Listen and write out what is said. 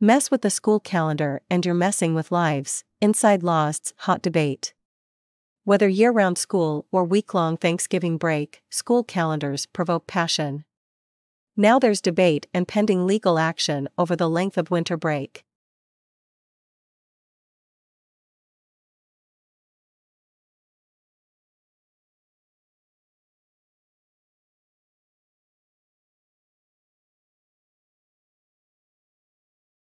Mess with the school calendar and you're messing with lives, inside Lost's hot debate. Whether year round school or week long Thanksgiving break, school calendars provoke passion. Now there's debate and pending legal action over the length of winter break.